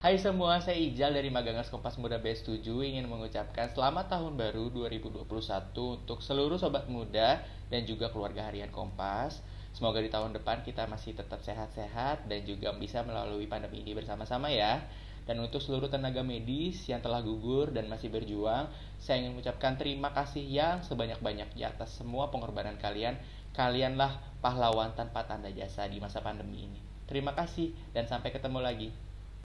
Hai semua, saya Ijal dari Magangers Kompas Muda B7 ingin mengucapkan selamat tahun baru 2021 untuk seluruh sobat muda dan juga keluarga harian Kompas. Semoga di tahun depan kita masih tetap sehat-sehat dan juga bisa melalui pandemi ini bersama-sama ya. Dan untuk seluruh tenaga medis yang telah gugur dan masih berjuang, saya ingin mengucapkan terima kasih yang sebanyak-banyaknya atas semua pengorbanan kalian. Kalianlah pahlawan tanpa tanda jasa di masa pandemi ini. Terima kasih dan sampai ketemu lagi.